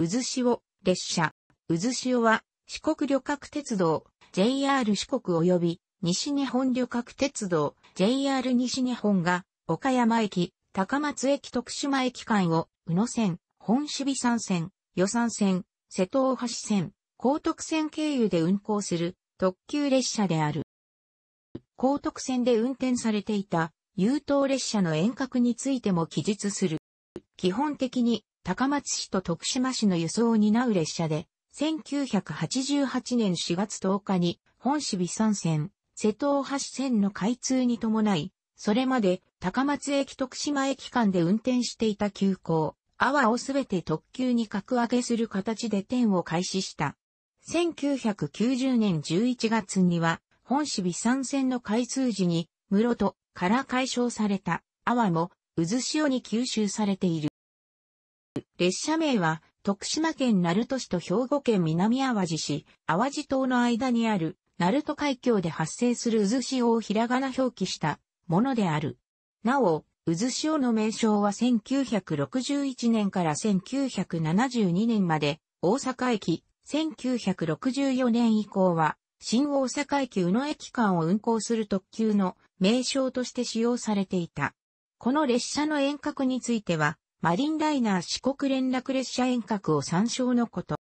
渦潮、列車。渦潮は、四国旅客鉄道、JR 四国及び、西日本旅客鉄道、JR 西日本が、岡山駅、高松駅徳島駅間を、宇野線、本守備山線、予山線、瀬戸大橋線、高徳線経由で運行する、特急列車である。高徳線で運転されていた、優等列車の遠隔についても記述する。基本的に高松市と徳島市の輸送を担う列車で、1988年4月10日に本市備山線、瀬戸大橋線の開通に伴い、それまで高松駅徳島駅間で運転していた急行、阿波をすべて特急に格上げする形で点を開始した。1990年11月には、本市備山線の開通時に、室戸から解消された阿波も、渦潮に吸収されている。列車名は、徳島県鳴門市と兵庫県南淡路市、淡路島の間にある、鳴門海峡で発生する渦潮をひらがな表記したものである。なお、渦潮の名称は1961年から1972年まで、大阪駅、1964年以降は、新大阪駅宇野駅間を運行する特急の名称として使用されていた。この列車の遠隔については、マリンライナー四国連絡列車遠隔を参照のこと。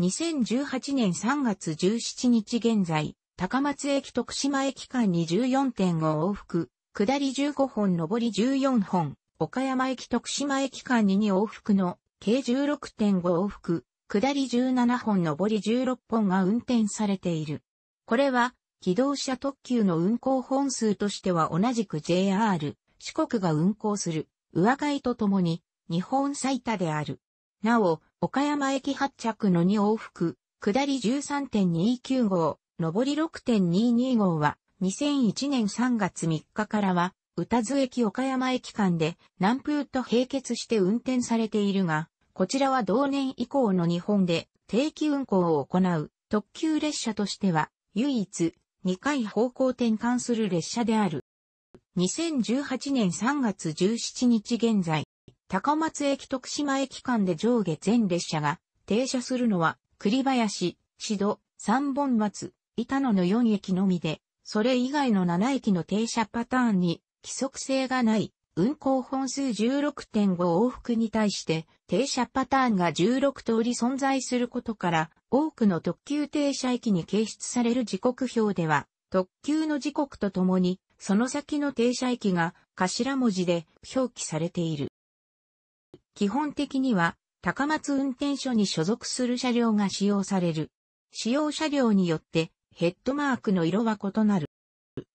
2018年3月17日現在、高松駅徳島駅間に14.5往復、下り15本上り14本、岡山駅徳島駅間に2往復の計16.5往復、下り17本上り16本が運転されている。これは、機動車特急の運行本数としては同じく JR、四国が運行する上海とともに日本最多である。なお、岡山駅発着の2往復、下り13.29号、上り6.22号は、2001年3月3日からは、宇多津駅岡山駅間で南風と並結して運転されているが、こちらは同年以降の日本で定期運行を行う特急列車としては唯一2回方向転換する列車である。2018年3月17日現在、高松駅徳島駅間で上下全列車が停車するのは栗林、志戸、三本松、板野の4駅のみで、それ以外の7駅の停車パターンに規則性がない、運行本数16.5往復に対して停車パターンが16通り存在することから、多くの特急停車駅に掲出される時刻表では、特急の時刻とともに、その先の停車駅が頭文字で表記されている。基本的には、高松運転所に所属する車両が使用される。使用車両によってヘッドマークの色は異なる。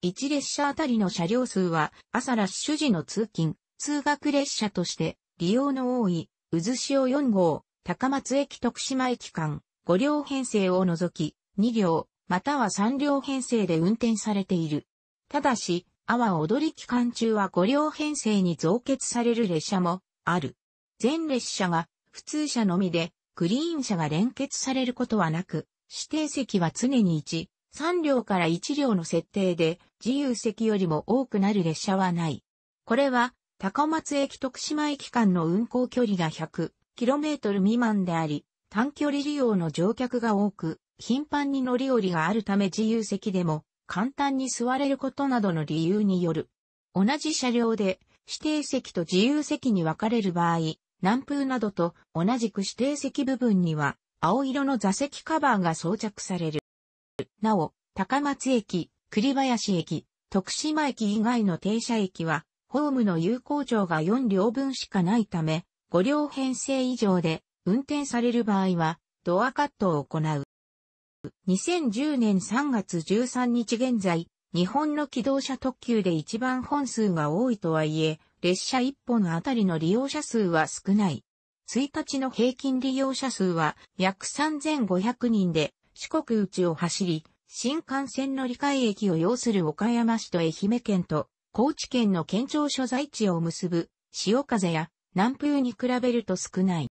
1列車あたりの車両数は朝ラッシュ時の通勤、通学列車として利用の多い、渦潮4号、高松駅徳島駅間、5両編成を除き、2両、または3両編成で運転されている。ただし、阿波踊り期間中は5両編成に増結される列車もある。全列車が普通車のみで、グリーン車が連結されることはなく、指定席は常に1、3両から1両の設定で、自由席よりも多くなる列車はない。これは、高松駅徳島駅間の運行距離が 100km 未満であり、短距離利用の乗客が多く、頻繁に乗り降りがあるため自由席でも簡単に座れることなどの理由による。同じ車両で指定席と自由席に分かれる場合、南風などと同じく指定席部分には青色の座席カバーが装着される。なお、高松駅、栗林駅、徳島駅以外の停車駅は、ホームの有効長が4両分しかないため、5両編成以上で運転される場合は、ドアカットを行う。2010年3月13日現在、日本の機動車特急で一番本数が多いとはいえ、列車1本あたりの利用者数は少ない。1日の平均利用者数は約3500人で四国内を走り、新幹線乗り換え駅を要する岡山市と愛媛県と高知県の県庁所在地を結ぶ潮風や南風に比べると少ない。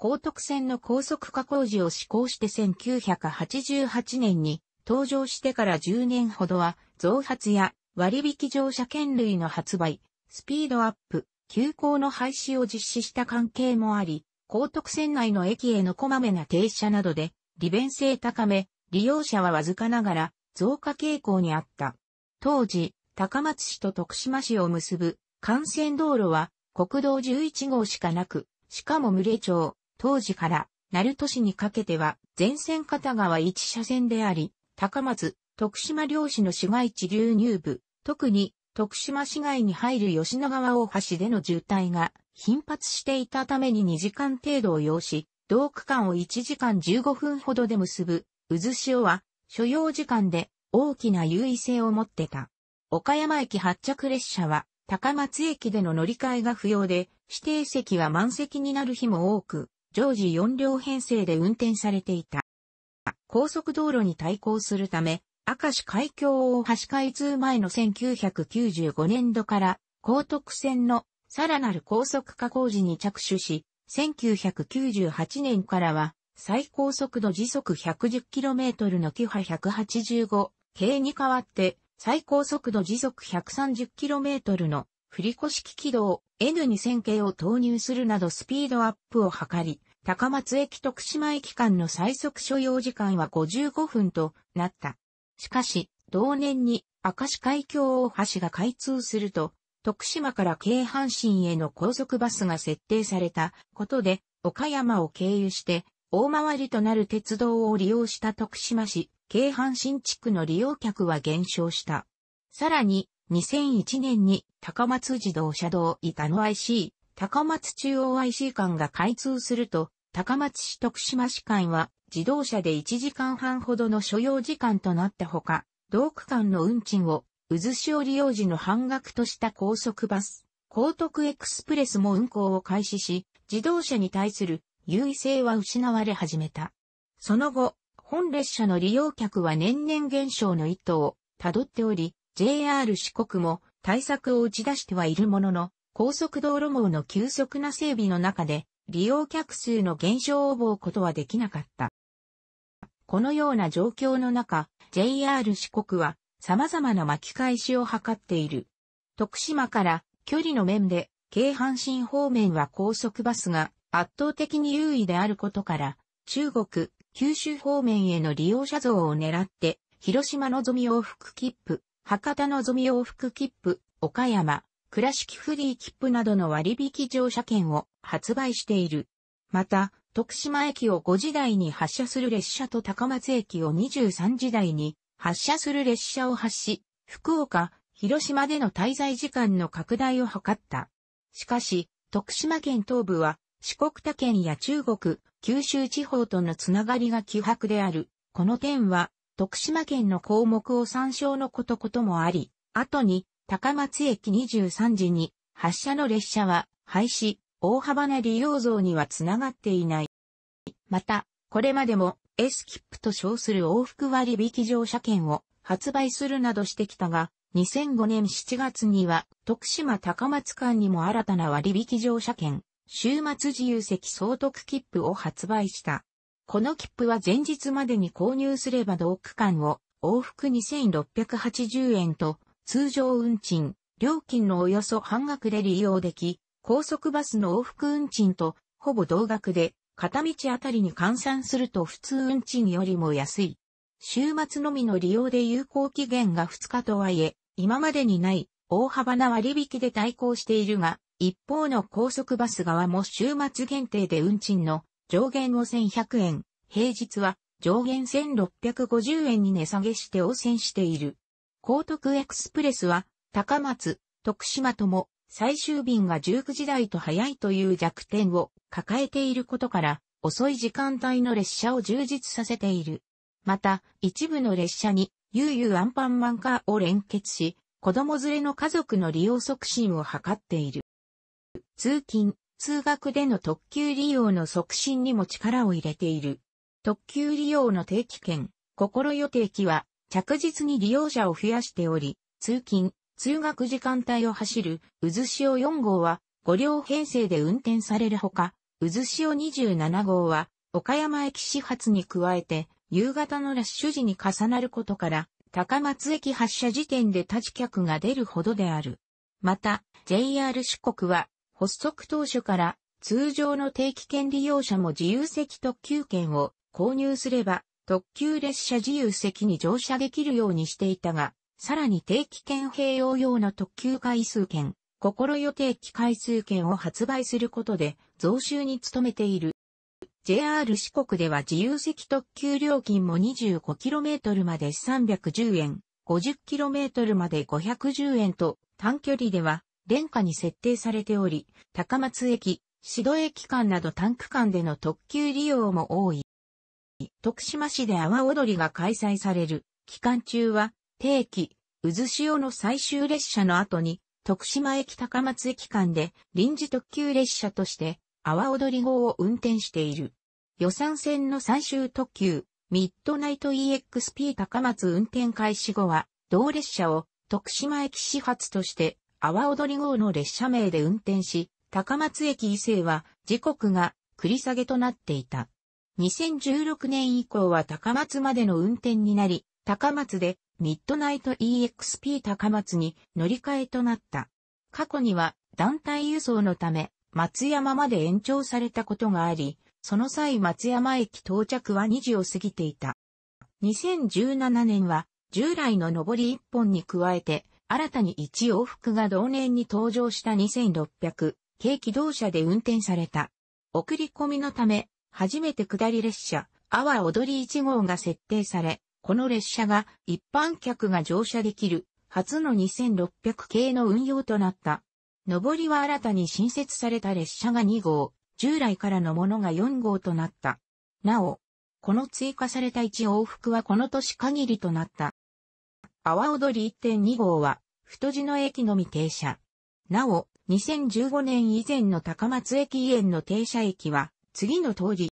高徳線の高速化工事を施行して1988年に登場してから10年ほどは増発や割引乗車券類の発売、スピードアップ、急行の廃止を実施した関係もあり、高徳線内の駅へのこまめな停車などで利便性高め、利用者はわずかながら増加傾向にあった。当時、高松市と徳島市を結ぶ幹線道路は国道11号しかなく、しかも群れ町、当時から、鳴門市にかけては、全線片側一車線であり、高松、徳島漁師の市街地流入部、特に、徳島市街に入る吉野川大橋での渋滞が頻発していたために2時間程度を要し、同区間を1時間15分ほどで結ぶ、渦潮は、所要時間で大きな優位性を持ってた。岡山駅発着列車は、高松駅での乗り換えが不要で、指定席は満席になる日も多く、常時4両編成で運転されていた。高速道路に対抗するため、明石海峡大橋開通前の1995年度から、高徳線のさらなる高速化工事に着手し、1998年からは、最高速度時速 110km のキハ185系に代わって、最高速度時速 130km の振り子式軌道 N2000 系を投入するなどスピードアップを図り、高松駅徳島駅間の最速所要時間は55分となった。しかし、同年に明石海峡大橋が開通すると、徳島から京阪神への高速バスが設定されたことで、岡山を経由して、大回りとなる鉄道を利用した徳島市、京阪神地区の利用客は減少した。さらに、2001年に高松自動車道板の IC、高松中央 IC 間が開通すると、高松市徳島市間は自動車で1時間半ほどの所要時間となったほか、同区間の運賃を渦潮利用時の半額とした高速バス、高徳エクスプレスも運行を開始し、自動車に対する優位性は失われ始めた。その後、本列車の利用客は年々減少の意図をたどっており、JR 四国も対策を打ち出してはいるものの、高速道路網の急速な整備の中で、利用客数の減少を防うことはできなかった。このような状況の中、JR 四国は様々な巻き返しを図っている。徳島から距離の面で、京阪神方面は高速バスが圧倒的に優位であることから、中国、九州方面への利用者増を狙って、広島のぞみ往復切符、博多のぞみ往復切符、岡山、倉敷フリー切符などの割引乗車券を発売している。また、徳島駅を5時台に発車する列車と高松駅を23時台に発車する列車を発し、福岡、広島での滞在時間の拡大を図った。しかし、徳島県東部は四国他県や中国、九州地方とのつながりが希薄である。この点は徳島県の項目を参照のことこともあり、後に、高松駅23時に、発車の列車は、廃止、大幅な利用増にはつながっていない。また、これまでも、S 切符と称する往復割引乗車券を発売するなどしてきたが、2005年7月には、徳島高松間にも新たな割引乗車券、週末自由席総督切符を発売した。この切符は前日までに購入すれば同区間を往復2680円と通常運賃、料金のおよそ半額で利用でき、高速バスの往復運賃とほぼ同額で片道あたりに換算すると普通運賃よりも安い。週末のみの利用で有効期限が2日とはいえ、今までにない大幅な割引で対抗しているが、一方の高速バス側も週末限定で運賃の上限を1100円、平日は上限1650円に値下げして応戦している。高徳エクスプレスは高松、徳島とも最終便が19時台と早いという弱点を抱えていることから遅い時間帯の列車を充実させている。また一部の列車に悠々アンパンマンカーを連結し子供連れの家族の利用促進を図っている。通勤、通学での特急利用の促進にも力を入れている。特急利用の定期券、心予定期は着実に利用者を増やしており、通勤、通学時間帯を走る、渦潮4号は5両編成で運転されるほか、渦潮27号は岡山駅始発に加えて、夕方のラッシュ時に重なることから、高松駅発車時点で立ち客が出るほどである。また、JR 四国は、発足当初から通常の定期券利用者も自由席特急券を購入すれば特急列車自由席に乗車できるようにしていたが、さらに定期券併用用の特急回数券、心予定期回数券を発売することで増収に努めている。JR 四国では自由席特急料金も 25km まで310円、50km まで510円と短距離では廉価に設定されており、高松駅、指導駅間など短区間での特急利用も多い。徳島市で阿波踊りが開催される期間中は定期、渦潮の最終列車の後に徳島駅高松駅間で臨時特急列車として阿波踊り号を運転している。予算線の最終特急、ミッドナイト EXP 高松運転開始後は同列車を徳島駅始発として阿波踊り号の列車名で運転し、高松駅伊勢は時刻が繰り下げとなっていた。2016年以降は高松までの運転になり、高松でミッドナイト EXP 高松に乗り換えとなった。過去には団体輸送のため松山まで延長されたことがあり、その際松山駅到着は2時を過ぎていた。2017年は従来の上り1本に加えて新たに1往復が同年に登場した2600軽機動車で運転された。送り込みのため、初めて下り列車、阿波踊り1号が設定され、この列車が一般客が乗車できる初の2600系の運用となった。上りは新たに新設された列車が2号、従来からのものが4号となった。なお、この追加された1往復はこの年限りとなった。阿波踊り1.2号は、太字の駅のみ停車。なお、2015年以前の高松駅園の停車駅は、次の通り。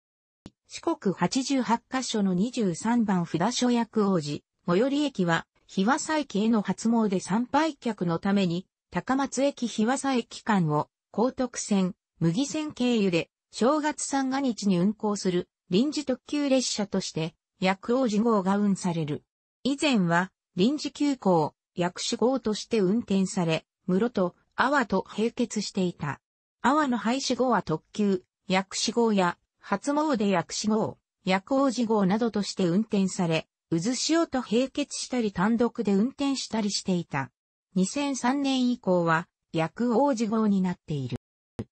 四国88カ所の23番札所役王子、最寄り駅は、日和佐駅への初詣参拝客のために、高松駅日和佐駅間を、高徳線、麦線経由で、正月三が日に運行する臨時特急列車として、薬王子号が運される。以前は、臨時休校、薬師号として運転され、室戸、阿波と並結していた。阿波の廃止後は特急、薬師号や、初詣薬師号、薬王寺号などとして運転され、渦潮と並結したり単独で運転したりしていた。2003年以降は、薬王寺号になっている。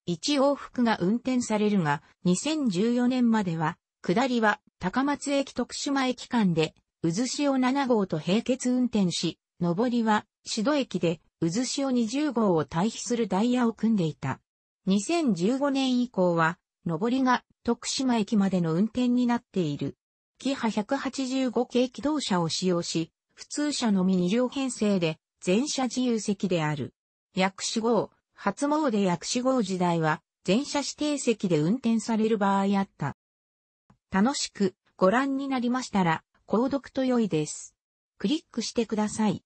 一往復が運転されるが、2014年までは、下りは高松駅徳島駅間で渦潮7号と並結運転し、上りは、シド駅で、渦潮20号を対比するダイヤを組んでいた。2015年以降は、上りが徳島駅までの運転になっている。キハ185系機動車を使用し、普通車のみ2両編成で、全車自由席である。薬師号、初詣薬師号時代は、全車指定席で運転される場合あった。楽しくご覧になりましたら、購読と良いです。クリックしてください。